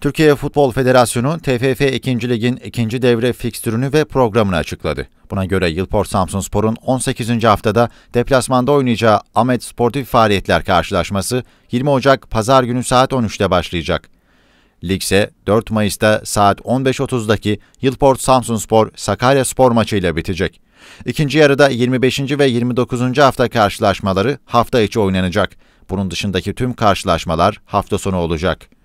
Türkiye Futbol Federasyonu TFF 2. Lig'in 2. devre fikstürünü ve programını açıkladı. Buna göre Yılport Spor'un 18. haftada deplasmanda oynayacağı Ahmet Sportif Faaliyetler karşılaşması 20 Ocak Pazar günü saat 13'te başlayacak. Lig ise 4 Mayıs'ta saat 15.30'daki Yılport Spor Sakarya Spor maçıyla bitecek. İkinci yarıda 25. ve 29. hafta karşılaşmaları hafta içi oynanacak. Bunun dışındaki tüm karşılaşmalar hafta sonu olacak.